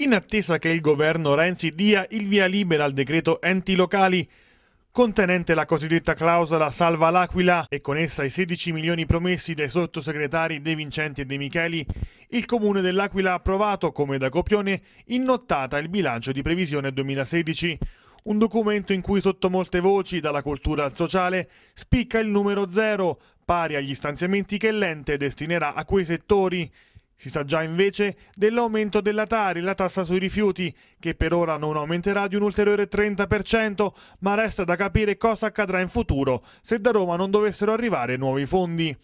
In attesa che il governo Renzi dia il via libera al decreto enti locali contenente la cosiddetta clausola Salva l'Aquila e con essa i 16 milioni promessi dai sottosegretari De Vincenti e De Micheli, il comune dell'Aquila ha approvato, come da copione, in nottata il bilancio di previsione 2016. Un documento in cui sotto molte voci, dalla cultura al sociale, spicca il numero zero, pari agli stanziamenti che l'ente destinerà a quei settori si sa già invece dell'aumento della Tari, la tassa sui rifiuti, che per ora non aumenterà di un ulteriore 30%, ma resta da capire cosa accadrà in futuro se da Roma non dovessero arrivare nuovi fondi.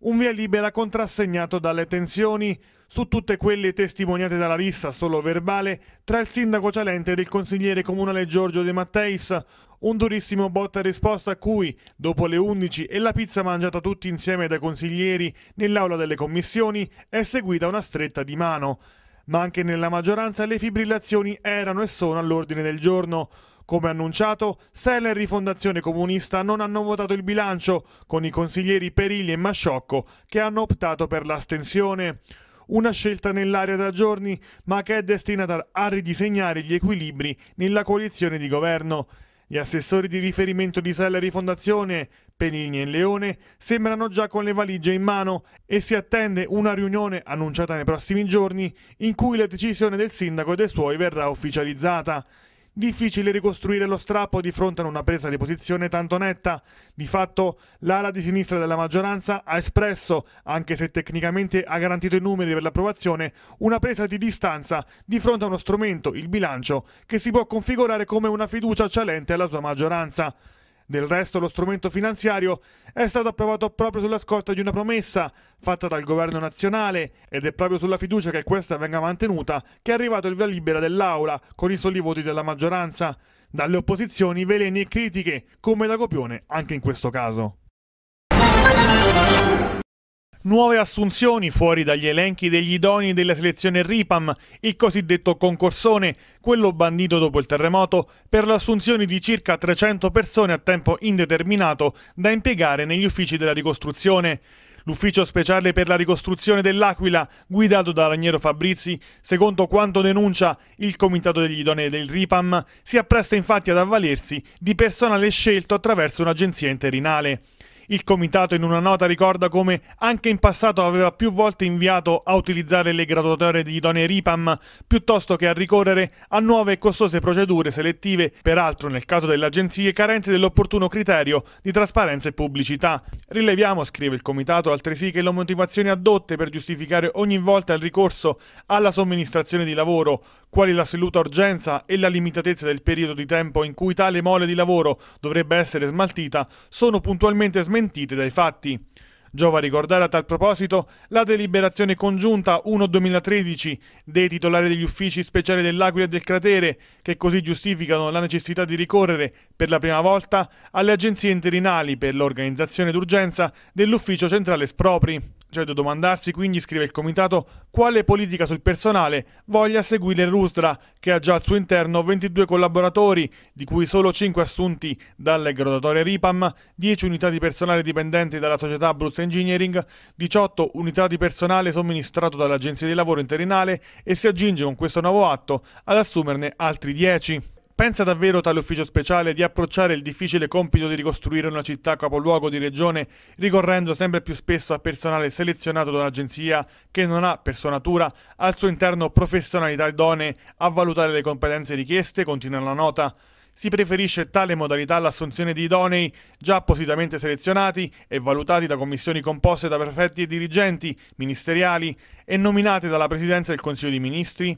Un via libera contrassegnato dalle tensioni, su tutte quelle testimoniate dalla rissa solo verbale, tra il sindaco Cialente ed il consigliere comunale Giorgio De Matteis, un durissimo botta e risposta a cui, dopo le 11 e la pizza mangiata tutti insieme dai consiglieri nell'aula delle commissioni, è seguita una stretta di mano. Ma anche nella maggioranza le fibrillazioni erano e sono all'ordine del giorno. Come annunciato, Sele e Rifondazione Comunista non hanno votato il bilancio, con i consiglieri Perilli e Masciocco che hanno optato per l'astensione. Una scelta nell'area da giorni, ma che è destinata a ridisegnare gli equilibri nella coalizione di governo. Gli assessori di riferimento di Sella Rifondazione, Penini e Leone, sembrano già con le valigie in mano e si attende una riunione annunciata nei prossimi giorni in cui la decisione del sindaco e dei suoi verrà ufficializzata. Difficile ricostruire lo strappo di fronte a una presa di posizione tanto netta. Di fatto l'ala di sinistra della maggioranza ha espresso, anche se tecnicamente ha garantito i numeri per l'approvazione, una presa di distanza di fronte a uno strumento, il bilancio, che si può configurare come una fiducia cialente alla sua maggioranza. Del resto lo strumento finanziario è stato approvato proprio sulla scorta di una promessa fatta dal governo nazionale ed è proprio sulla fiducia che questa venga mantenuta che è arrivato il via libera dell'Aula con i soli voti della maggioranza. Dalle opposizioni veleni e critiche, come da copione anche in questo caso. Nuove assunzioni fuori dagli elenchi degli idonei della selezione RIPAM, il cosiddetto concorsone, quello bandito dopo il terremoto, per l'assunzione di circa 300 persone a tempo indeterminato da impiegare negli uffici della ricostruzione. L'ufficio speciale per la ricostruzione dell'Aquila, guidato da Raniero Fabrizi, secondo quanto denuncia il comitato degli idonei del RIPAM, si appresta infatti ad avvalersi di personale scelto attraverso un'agenzia interinale. Il comitato in una nota ricorda come anche in passato aveva più volte inviato a utilizzare le graduatorie di idonei RIPAM piuttosto che a ricorrere a nuove e costose procedure selettive, peraltro nel caso delle agenzie carenti dell'opportuno criterio di trasparenza e pubblicità. Rileviamo, scrive il comitato, altresì che le motivazioni adotte per giustificare ogni volta il ricorso alla somministrazione di lavoro, quali l'assoluta urgenza e la limitatezza del periodo di tempo in cui tale mole di lavoro dovrebbe essere smaltita, sono puntualmente smentite smentite dai fatti. Giova ricordare a tal proposito la deliberazione congiunta 1-2013 dei titolari degli uffici speciali dell'Aquila e del Cratere, che così giustificano la necessità di ricorrere per la prima volta alle agenzie interinali per l'organizzazione d'urgenza dell'ufficio centrale Spropri. C'è da domandarsi quindi, scrive il Comitato, quale politica sul personale voglia seguire Rusdra, che ha già al suo interno 22 collaboratori, di cui solo 5 assunti dalle graduatorie RIPAM, 10 unità di personale dipendenti dalla società Abruzzo Scienze Engineering, 18 unità di personale somministrato dall'Agenzia di Lavoro Interinale e si aggiunge con questo nuovo atto ad assumerne altri 10. Pensa davvero tale ufficio speciale di approcciare il difficile compito di ricostruire una città capoluogo di regione ricorrendo sempre più spesso a personale selezionato da un'agenzia che non ha per sua natura al suo interno professionalità idonee a valutare le competenze richieste, continua la nota si preferisce tale modalità all'assunzione di idonei già appositamente selezionati e valutati da commissioni composte da prefetti e dirigenti ministeriali e nominate dalla Presidenza del Consiglio dei Ministri?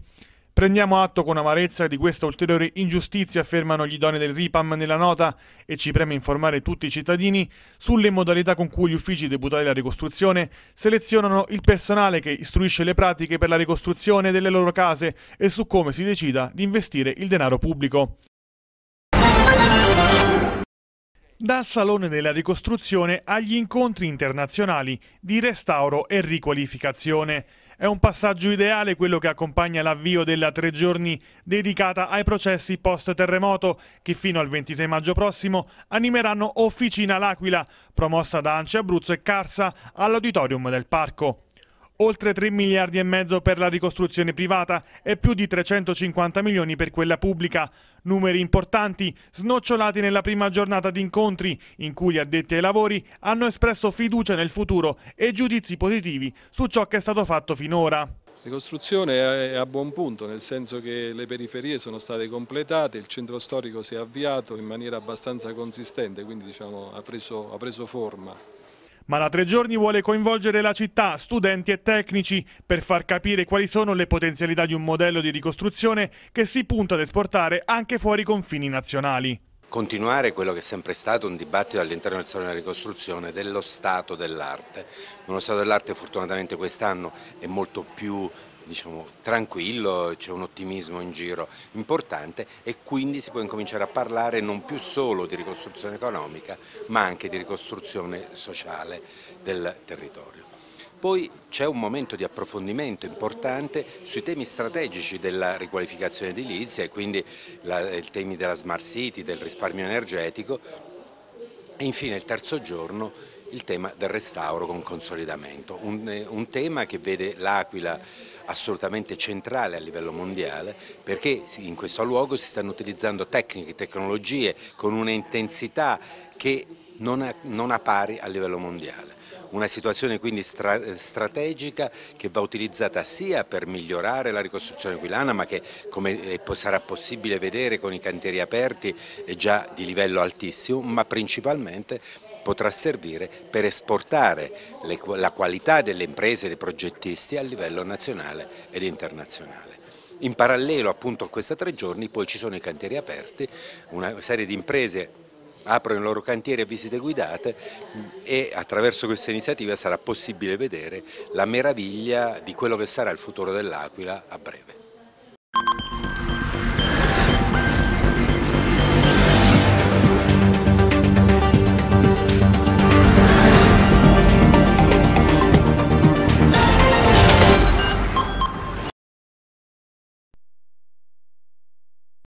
Prendiamo atto con amarezza di questa ulteriore ingiustizia, affermano gli idonei del RIPAM nella nota, e ci preme informare tutti i cittadini sulle modalità con cui gli uffici deputati della ricostruzione selezionano il personale che istruisce le pratiche per la ricostruzione delle loro case e su come si decida di investire il denaro pubblico. dal Salone della Ricostruzione agli incontri internazionali di restauro e riqualificazione. È un passaggio ideale quello che accompagna l'avvio della tre giorni dedicata ai processi post-terremoto che fino al 26 maggio prossimo animeranno Officina L'Aquila, promossa da Anci Abruzzo e Carsa all'auditorium del parco oltre 3 miliardi e mezzo per la ricostruzione privata e più di 350 milioni per quella pubblica. Numeri importanti snocciolati nella prima giornata di incontri in cui gli addetti ai lavori hanno espresso fiducia nel futuro e giudizi positivi su ciò che è stato fatto finora. La ricostruzione è a buon punto, nel senso che le periferie sono state completate, il centro storico si è avviato in maniera abbastanza consistente, quindi diciamo, ha, preso, ha preso forma. Ma la Tre Giorni vuole coinvolgere la città, studenti e tecnici per far capire quali sono le potenzialità di un modello di ricostruzione che si punta ad esportare anche fuori i confini nazionali continuare quello che è sempre stato un dibattito all'interno del Salone della Ricostruzione dello stato dell'arte. Uno stato dell'arte fortunatamente quest'anno è molto più diciamo, tranquillo, c'è un ottimismo in giro importante e quindi si può incominciare a parlare non più solo di ricostruzione economica ma anche di ricostruzione sociale del territorio. Poi c'è un momento di approfondimento importante sui temi strategici della riqualificazione edilizia e quindi la, i temi della smart city, del risparmio energetico e infine il terzo giorno il tema del restauro con consolidamento, un, un tema che vede l'Aquila assolutamente centrale a livello mondiale perché in questo luogo si stanno utilizzando tecniche, tecnologie con un'intensità che non ha, non ha pari a livello mondiale una situazione quindi stra strategica che va utilizzata sia per migliorare la ricostruzione aquilana ma che come eh, sarà possibile vedere con i cantieri aperti è eh, già di livello altissimo ma principalmente potrà servire per esportare le, la qualità delle imprese e dei progettisti a livello nazionale ed internazionale. In parallelo appunto a questi tre giorni poi ci sono i cantieri aperti, una serie di imprese aprono i loro cantieri a visite guidate e attraverso questa iniziativa sarà possibile vedere la meraviglia di quello che sarà il futuro dell'Aquila a breve.